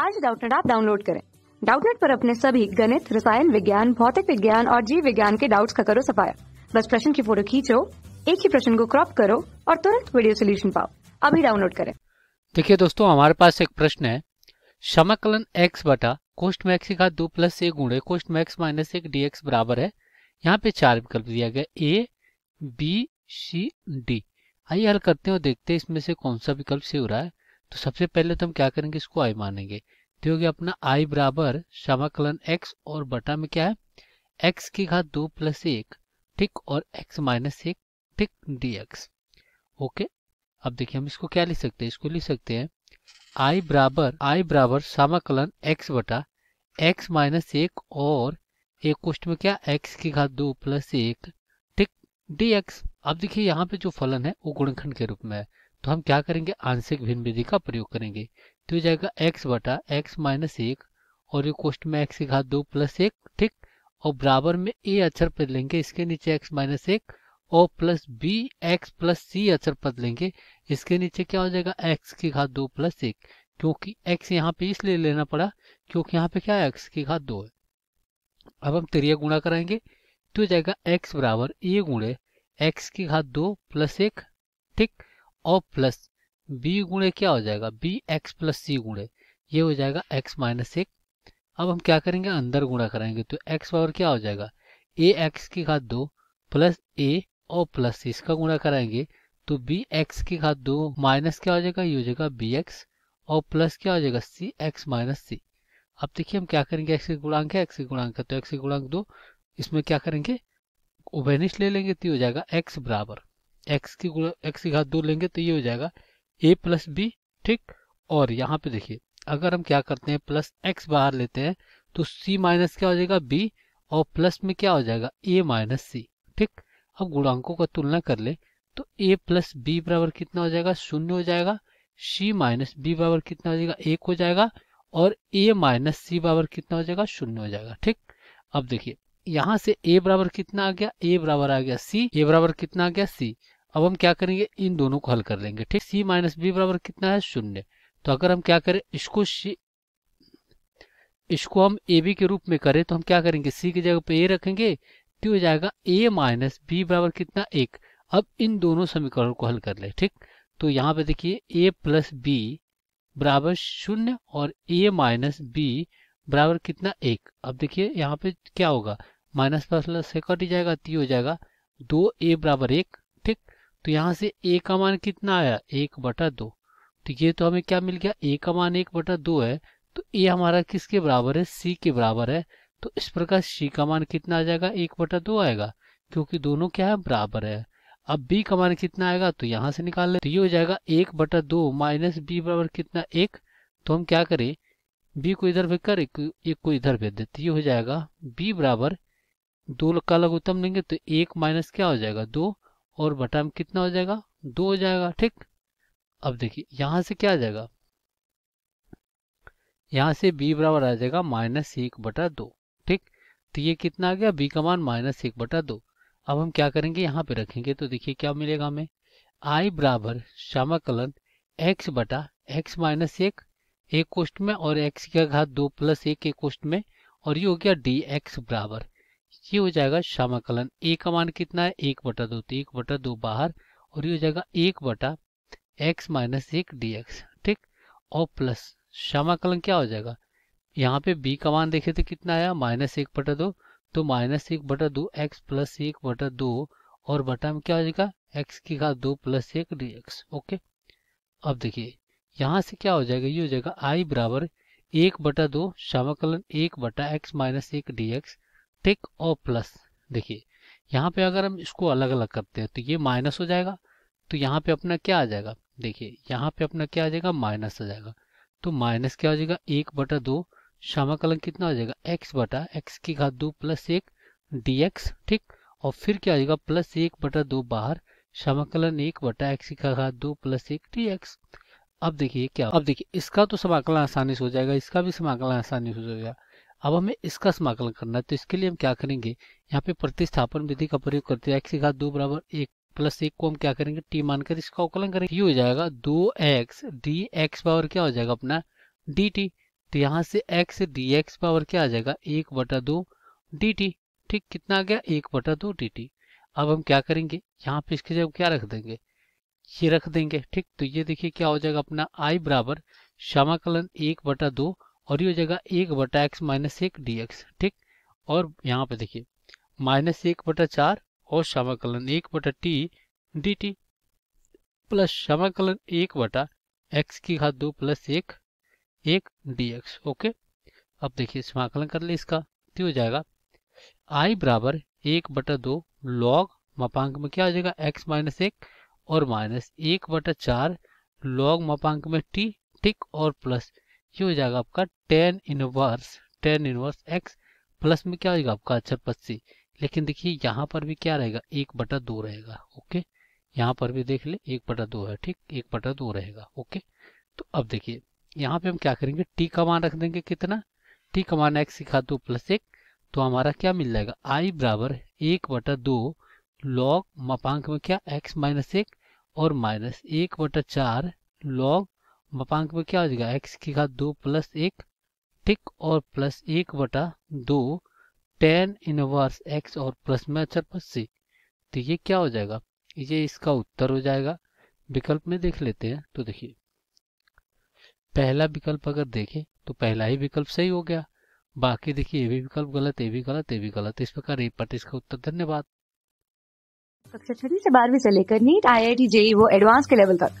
आज डाउटनेट आप डाउनलोड करें डाउटनेट पर अपने सभी गणित रसायन विज्ञान भौतिक विज्ञान और जीव विज्ञान के डाउट्स का करो सफाया बस प्रश्न की फोटो खींचो एक ही प्रश्न को क्रॉप करो और तुरंत वीडियो सोल्यूशन पाओ अभी डाउनलोड करें देखिए दोस्तों हमारे पास एक प्रश्न है समाकलन एक्स बटा कोस्ट मैक्स का दो प्लस एक गुणे कोस्ट मैक्स माइनस एक डी एक्स बराबर है यहाँ पे चार विकल्प दिया गया ए बी सी डी आइए हल करते हैं और देखते हैं इसमें से कौन सा विकल्प सही हो रहा है तो सबसे पहले तो हम क्या करेंगे इसको आई मानेंगे तो हो गया अपना आई बराबर समाकलन एक्स और बटा में क्या है एक्स की घात दो प्लस एक ठीक और एक्स माइनस एक ठीक डी एक्स ओके अब देखिए हम इसको क्या लिख सकते हैं इसको लिख सकते हैं आई बराबर आई बराबर समाकलन एक्स बटा एक्स माइनस एक और एक कोष्ट में क्या एक्स की घात दो प्लस एक ठीक डी एक्स अब देखिए यहाँ पे जो फलन है वो गुणखंड के रूप में है तो हम क्या करेंगे आंशिक भिन्न विधि का प्रयोग करेंगे तो हो जाएगा एक्स बटा एक्स माइनस एक और ये कोष्ट में एक्स घात दो प्लस एक ठीक और बराबर में ए अक्षर पद लेंगे इसके नीचे एक्स माइनस एक और plus B X plus C अक्षर पद लेंगे इसके नीचे क्या हो जाएगा एक्स की घात दो प्लस एक क्योंकि एक्स यहाँ पे इसलिए लेना पड़ा क्योंकि यहाँ पे क्या है एक्स की घात दो है अब हम त्रिया गुणा कराएंगे तो जाएगा एक्स बराबर ए गुणे एक्स की घात दो प्लस एक ठीक और प्लस बी गुणे क्या हो जाएगा बी एक्स प्लस सी गुणे ये हो जाएगा एक्स माइनस एक अब हम क्या करेंगे अंदर गुणा करेंगे तो एक्स पावर क्या हो जाएगा ए एक्स की घात दो प्लस ए और प्लस इसका गुणा कराएंगे तो बी एक्स की घात दो माइनस क्या हो जाएगा ये हो जाएगा बी एक्स और प्लस क्या हो जाएगा सी एक्स माइनस सी अब देखिए हम क्या करेंगे एक्स के गुणांक है एक्स के गुणांक है तो एक्स के गुणांक दो इसमें क्या करेंगे ओवेनिश ले लेंगे तो हो जाएगा एक्स बराबर एक्स की एक्स की घात दो लेंगे तो ये हो जाएगा ए प्लस बी ठीक और यहाँ पे देखिए अगर हम क्या करते हैं प्लस एक्स बाहर लेते हैं तो सी माइनस क्या हो जाएगा बी और प्लस में क्या हो जाएगा ए माइनस सी ठीक अब गुणांकों का तुलना कर ले तो ए प्लस बी बराबर कितना हो जाएगा शून्य हो जाएगा सी माइनस बी बराबर कितना हो जाएगा एक हो जाएगा और ए माइनस सी बराबर कितना हो जाएगा शून्य हो जाएगा ठीक अब देखिए यहाँ से ए बराबर कितना आ गया ए बराबर आ गया सी ए बराबर कितना आ गया सी अब हम क्या करेंगे इन दोनों को हल कर लेंगे ठीक सी माइनस बी बराबर कितना है शून्य तो अगर हम क्या करें इसको सी इसको हम ए बी के रूप में करें तो हम क्या करेंगे सी की जगह पे ए रखेंगे तो हो जाएगा ए माइनस बी बराबर कितना एक अब इन दोनों समीकरण को हल कर ले ठीक तो यहाँ पे देखिए ए प्लस बी बराबर शून्य और ए माइनस बी बराबर कितना एक अब देखिए यहाँ पे क्या होगा माइनस प्लस से कट जाएगा ती तो हो जाएगा दो ए बराबर एक तो यहाँ से ए का मान कितना आया एक बटा दो तो ये तो हमें क्या मिल गया ए का मान एक बटा दो है तो ए हमारा किसके बराबर है सी के बराबर है तो इस प्रकार सी का मान कितना आ जाएगा एक बटा दो आएगा क्योंकि दोनों क्या है बराबर है अब बी का मान कितना आएगा तो यहाँ से निकाल ले तो ये हो जाएगा एक बटा दो माइनस बी बराबर कितना एक तो हम क्या करें बी को इधर भेज कर एक को इधर भेज देते ये हो जाएगा बी बराबर दो का लघुत्तम लेंगे तो एक माइनस क्या हो जाएगा दो और बटा में कितना हो जाएगा दो हो जाएगा ठीक अब देखिए यहां से क्या आ जाएगा यहां से b बराबर आ जाएगा माइनस एक बटा दो ठीक तो ये कितना आ गया b का मान माइनस एक बटा दो अब हम क्या करेंगे यहाँ पे रखेंगे तो देखिए क्या मिलेगा हमें i बराबर श्यामाकलन x बटा एक्स माइनस एक एक कोष्ट में और x का घात दो प्लस एक एक कोष्ट में और ये हो गया डी एक्स बराबर ये हो जाएगा श्यामाकलन ए का मान कितना है एक बटा दो तो एक बटा दो बाहर और ये हो जाएगा एक बटा एक्स माइनस एक डी एक्स ठीक और प्लस श्यामाकलन क्या हो जाएगा यहाँ पे बी का मान देखे तो कितना आया माइनस एक बटा दो तो माइनस एक बटा दो एक्स प्लस एक बटा दो और बटा में क्या हो जाएगा एक्स की घात दो प्लस एक डी एक्स ओके अब देखिए यहाँ से क्या हो जाएगा ये हो जाएगा आई बराबर एक बटा दो श्यामाकलन एक बटा एक्स माइनस एक डी एक्स ठीक और प्लस देखिए यहाँ पे अगर हम इसको अलग अलग करते हैं तो ये माइनस हो जाएगा तो यहाँ पे अपना क्या आ जाएगा देखिए यहाँ पे अपना क्या आ जाएगा माइनस आ जाएगा तो माइनस क्या हो जाएगा एक बटा दो श्यामाकलन कितना हो जाएगा एक्स बटा एक्स की घात दो प्लस एक डी एक्स ठीक और फिर क्या हो जाएगा प्लस एक बटा दो बाहर समाकलन एक बटा एक्स का घात दो प्लस एक डी एक्स अब देखिए क्या अब देखिए इसका तो समाकलन आसानी से हो जाएगा इसका भी समाकलन आसानी से हो जाएगा अब हमें इसका समाकलन करना है तो इसके लिए हम क्या करेंगे यहाँ पे प्रतिस्थापन विधि का प्रयोग करते हैं एक्स घात दो बराबर एक प्लस एक को हम क्या करेंगे टी मानकर इसका अवकलन करेंगे ये हो जाएगा दो एक्स डी एक्स पावर क्या हो जाएगा अपना डी टी तो यहाँ से एक्स डी एक्स पावर क्या आ जाएगा एक बटा दो डी टी ठीक कितना आ गया एक बटा दो डी टी अब हम क्या करेंगे यहाँ पे इसके जगह क्या रख देंगे ये रख देंगे ठीक तो ये देखिए क्या हो जाएगा अपना आई बराबर समाकलन एक बटा दो और ये हो जाएगा एक बटा एक्स माइनस एक डी एक्स ठीक और यहाँ पे देखिए माइनस एक बटा चार और समाकलन एक बटा टी डी टी प्लस समाकलन एक बटा एक्स की घात दो प्लस एक एक डी एक्स ओके अब देखिए समाकलन कर ले इसका तो हो जाएगा आई बराबर एक बटा दो लॉग मापांक में क्या हो जाएगा एक्स माइनस एक और माइनस एक बटा चार लॉग मापांक में टी ठीक और प्लस ये हो जाएगा आपका tan inverse tan inverse X plus में क्या होगा आपका अच्छा पच्चीस लेकिन देखिए यहाँ पर भी क्या रहेगा एक बटा दो रहेगा ओके यहाँ पर भी देख ले एक बटा दो है ठीक एक बटा दो रहेगा ओके तो अब देखिए यहाँ पे हम क्या करेंगे टी का मान रख देंगे कितना टी का मान एक्स सिखा दो प्लस एक तो हमारा क्या मिल जाएगा आई बराबर एक बटा दो लॉग मपांक में क्या एक्स माइनस एक और माइनस एक बटा चार लॉग मापांक में क्या हो जाएगा एक्स की घात दो प्लस एक ठीक और प्लस एक बटा दो टेन इनवर्स एक्स और प्लस में प्लस अच्छा सी तो ये क्या हो जाएगा ये इसका उत्तर हो जाएगा विकल्प में देख लेते हैं तो देखिए पहला विकल्प अगर देखें तो पहला ही विकल्प सही हो गया बाकी देखिए ये भी विकल्प गलत ये भी गलत ये भी गलत इस प्रकार ए पट इसका उत्तर धन्यवाद कक्षा छठी से बारहवीं से लेकर NEET IIT JEE वो एडवांस के लेवल तक